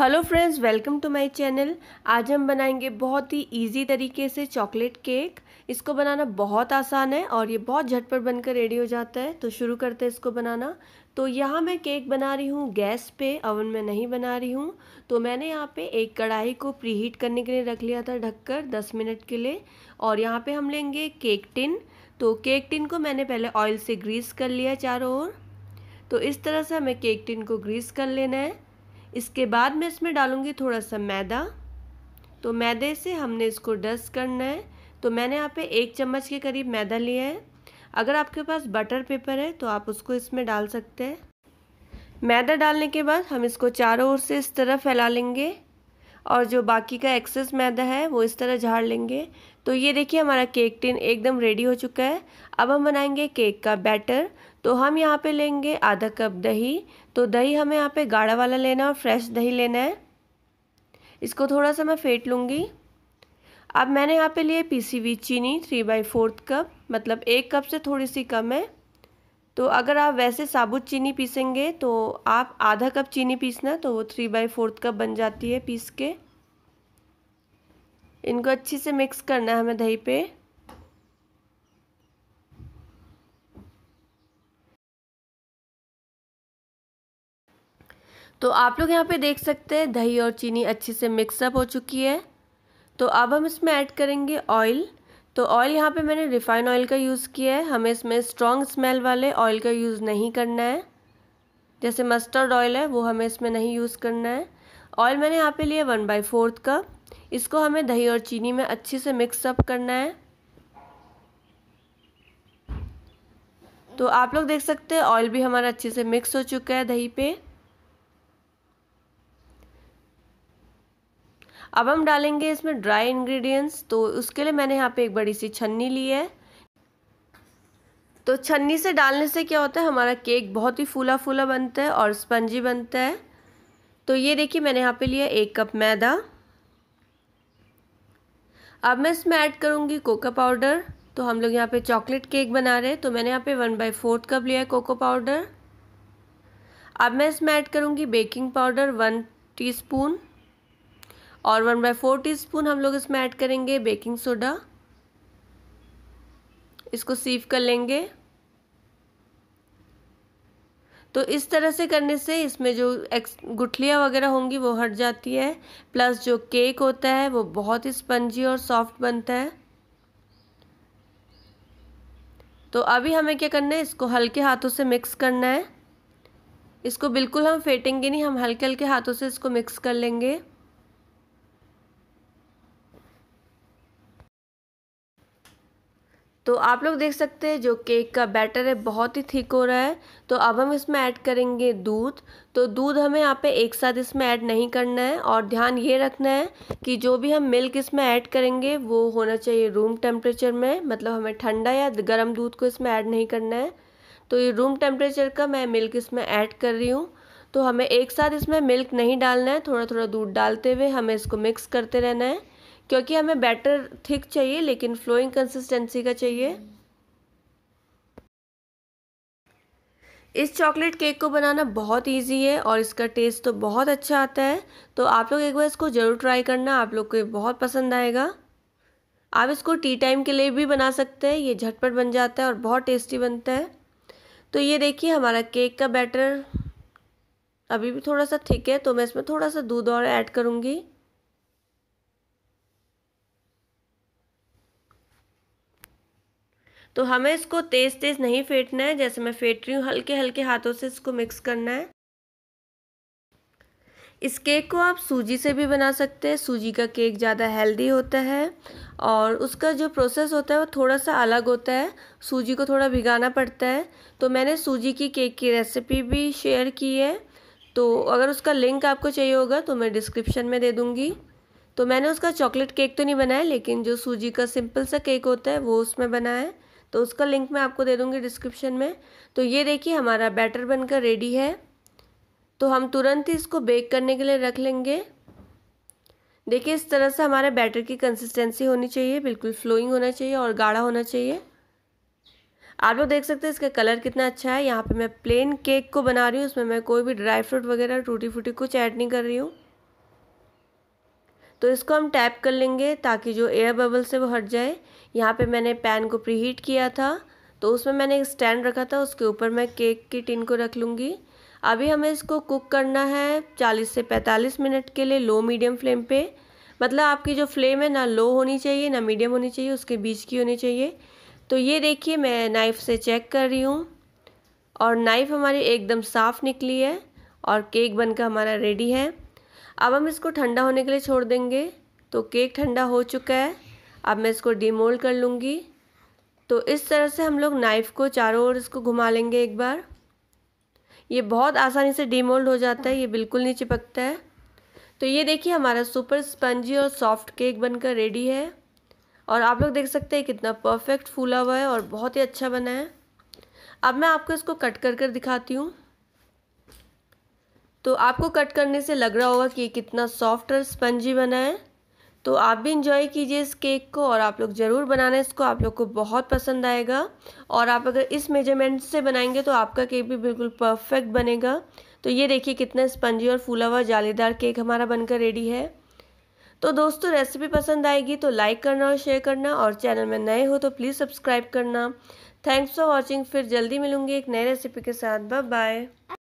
hello friends welcome to my channel आज हम बनाएंगे बहुत ही इजी तरीके से चॉकलेट केक इसको बनाना बहुत आसान है और ये बहुत झटपट बनकर रेडी हो जाता है तो शुरू करते हैं इसको बनाना तो यहाँ मैं केक बना रही हूँ गैस पे ओवन में नहीं बना रही हूँ तो मैंने यहाँ पे एक कढ़ाई को प्रीहीट करने के लिए रख लिया था ढककर दस मिनट के लिए और यहाँ पर हम लेंगे केक टिन तो केक टिन को मैंने पहले ऑयल से ग्रीस कर लिया चारों ओर तो इस तरह से हमें केक टिन को ग्रीस कर लेना है इसके बाद मैं इसमें डालूँगी थोड़ा सा मैदा तो मैदे से हमने इसको डस्ट करना है तो मैंने यहाँ पे एक चम्मच के करीब मैदा लिया है अगर आपके पास बटर पेपर है तो आप उसको इसमें डाल सकते हैं मैदा डालने के बाद हम इसको चारों ओर से इस तरह फैला लेंगे और जो बाकी का एक्सेस मैदा है वो इस तरह झाड़ लेंगे तो ये देखिए हमारा केक टिन एकदम रेडी हो चुका है अब हम बनाएंगे केक का बैटर तो हम यहाँ पे लेंगे आधा कप दही तो दही हमें यहाँ पे गाढ़ा वाला लेना है और फ्रेश दही लेना है इसको थोड़ा सा मैं फेंट लूँगी अब मैंने यहाँ पे लिए पीसी हुई चीनी थ्री बाई फोर्थ कप मतलब एक कप से थोड़ी सी कम है तो अगर आप वैसे साबुत चीनी पीसेंगे तो आप आधा कप चीनी पीसना तो वो थ्री बाई फोर्थ कप बन जाती है पीस के इनको अच्छे से मिक्स करना है हमें दही पे तो आप लोग यहाँ पे देख सकते हैं दही और चीनी अच्छे से मिक्सअप हो चुकी है तो अब हम इसमें ऐड करेंगे ऑयल तो ऑयल यहाँ पे मैंने रिफाइन ऑयल का यूज़ किया है हमें इसमें स्ट्रॉन्ग स्मेल वाले ऑयल का यूज़ नहीं करना है जैसे मस्टर्ड ऑयल है वो हमें इसमें नहीं यूज़ करना है ऑयल मैंने यहाँ पे लिया वन बाई फोर्थ कप इसको हमें दही और चीनी में अच्छे से मिक्सअप करना है तो आप लोग देख सकते हैं ऑयल भी हमारा अच्छे से मिक्स हो चुका है दही पर अब हम डालेंगे इसमें ड्राई इंग्रेडिएंट्स तो उसके लिए मैंने यहाँ पे एक बड़ी सी छन्नी ली है तो छन्नी से डालने से क्या होता है हमारा केक बहुत ही फूला फूला बनता है और स्पंजी बनता है तो ये देखिए मैंने यहाँ पे लिया एक कप मैदा अब मैं इसमें ऐड करूँगी कोका पाउडर तो हम लोग यहाँ पर चॉकलेट केक बना रहे हैं तो मैंने यहाँ पर वन बाई फोर्थ कप लिया है कोको पाउडर अब मैं इसमें ऐड करूँगी बेकिंग पाउडर वन टीस्पून और वन बाई फोर टी हम लोग इसमें ऐड करेंगे बेकिंग सोडा इसको सीव कर लेंगे तो इस तरह से करने से इसमें जो एक्स गुठलियाँ वगैरह होंगी वो हट जाती है प्लस जो केक होता है वो बहुत ही स्पंजी और सॉफ्ट बनता है तो अभी हमें क्या करना है इसको हल्के हाथों से मिक्स करना है इसको बिल्कुल हम फेटेंगे नहीं हम हल्के हल्के हाथों से इसको मिक्स कर लेंगे तो आप लोग देख सकते हैं जो केक का बैटर है बहुत ही थिक हो रहा है तो अब हम इसमें ऐड करेंगे दूध तो दूध हमें यहाँ पे एक साथ इसमें ऐड नहीं करना है और ध्यान ये रखना है कि जो भी हम मिल्क इसमें ऐड करेंगे वो होना चाहिए रूम टेम्परेचर में मतलब हमें ठंडा या गर्म दूध को इसमें ऐड नहीं करना है तो ये रूम टेम्परेचर का मैं मिल्क इसमें ऐड कर रही हूँ तो हमें एक साथ इसमें मिल्क नहीं डालना है थोड़ा थोड़ा दूध डालते हुए हमें इसको मिक्स करते रहना है क्योंकि हमें बैटर थिक चाहिए लेकिन फ्लोइंग कंसिस्टेंसी का चाहिए इस चॉकलेट केक को बनाना बहुत इजी है और इसका टेस्ट तो बहुत अच्छा आता है तो आप लोग एक बार इसको ज़रूर ट्राई करना आप लोग को बहुत पसंद आएगा आप इसको टी टाइम के लिए भी बना सकते हैं ये झटपट बन जाता है और बहुत टेस्टी बनता है तो ये देखिए हमारा केक का बैटर अभी भी थोड़ा सा थिक है तो मैं इसमें थोड़ा सा दूध और ऐड करूँगी तो हमें इसको तेज़ तेज़ नहीं फेंटना है जैसे मैं फेंट रही हूँ हल्के हल्के हाथों से इसको मिक्स करना है इस केक को आप सूजी से भी बना सकते हैं सूजी का केक ज़्यादा हेल्दी होता है और उसका जो प्रोसेस होता है वो थोड़ा सा अलग होता है सूजी को थोड़ा भिगाना पड़ता है तो मैंने सूजी की केक की रेसिपी भी शेयर की है तो अगर उसका लिंक आपको चाहिए होगा तो मैं डिस्क्रिप्शन में दे दूँगी तो मैंने उसका चॉकलेट केक तो नहीं बनाया लेकिन जो सूजी का सिंपल सा केक होता है वो उसमें बनाया है तो उसका लिंक मैं आपको दे दूँगी डिस्क्रिप्शन में तो ये देखिए हमारा बैटर बनकर रेडी है तो हम तुरंत ही इसको बेक करने के लिए रख लेंगे देखिए इस तरह से हमारे बैटर की कंसिस्टेंसी होनी चाहिए बिल्कुल फ्लोइंग होना चाहिए और गाढ़ा होना चाहिए आप लोग देख सकते हैं इसका कलर कितना अच्छा है यहाँ पे मैं प्लेन केक को बना रही हूँ उसमें मैं कोई भी ड्राई फ्रूट वगैरह टूटी फूटी कुछ ऐड नहीं कर रही हूँ तो इसको हम टैप कर लेंगे ताकि जो एयर बबल्स है वो हट जाए यहाँ पे मैंने पैन को प्रीहीट किया था तो उसमें मैंने एक स्टैंड रखा था उसके ऊपर मैं केक की टिन को रख लूँगी अभी हमें इसको कुक करना है 40 से 45 मिनट के लिए लो मीडियम फ्लेम पे मतलब आपकी जो फ्लेम है ना लो होनी चाहिए ना मीडियम होनी चाहिए उसके बीच की होनी चाहिए तो ये देखिए मैं नाइफ़ से चेक कर रही हूँ और नाइफ़ हमारी एकदम साफ़ निकली है और केक बनकर हमारा रेडी है अब हम इसको ठंडा होने के लिए छोड़ देंगे तो केक ठंडा हो चुका है अब मैं इसको डीमोल्ड कर लूँगी तो इस तरह से हम लोग नाइफ़ को चारों ओर इसको घुमा लेंगे एक बार ये बहुत आसानी से डीमोल्ड हो जाता है ये बिल्कुल नहीं चिपकता है तो ये देखिए हमारा सुपर स्पंजी और सॉफ्ट केक बनकर रेडी है और आप लोग देख सकते हैं कितना परफेक्ट फूला हुआ है और बहुत ही अच्छा बना है अब मैं आपको इसको कट कर कर दिखाती हूँ तो आपको कट करने से लग रहा होगा कि कितना सॉफ्ट और स्पंजी बना है तो आप भी इंजॉय कीजिए इस केक को और आप लोग ज़रूर बनाना इसको आप लोग को बहुत पसंद आएगा और आप अगर इस मेजरमेंट से बनाएंगे तो आपका केक भी बिल्कुल परफेक्ट बनेगा तो ये देखिए कितना स्पंजी और फूला हुआ जालीदार केक हमारा बनकर रेडी है तो दोस्तों रेसिपी पसंद आएगी तो लाइक करना और शेयर करना और चैनल में नए हो तो प्लीज़ सब्सक्राइब करना थैंक्स फॉर वॉचिंग फिर जल्दी मिलूंगी एक नए रेसिपी के साथ बाय बाय